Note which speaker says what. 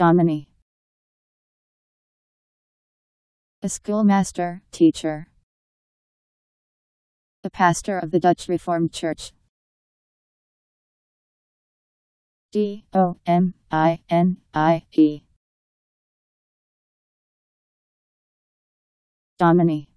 Speaker 1: Domini A schoolmaster, teacher A pastor of the Dutch Reformed Church D-O-M-I-N-I-E Domini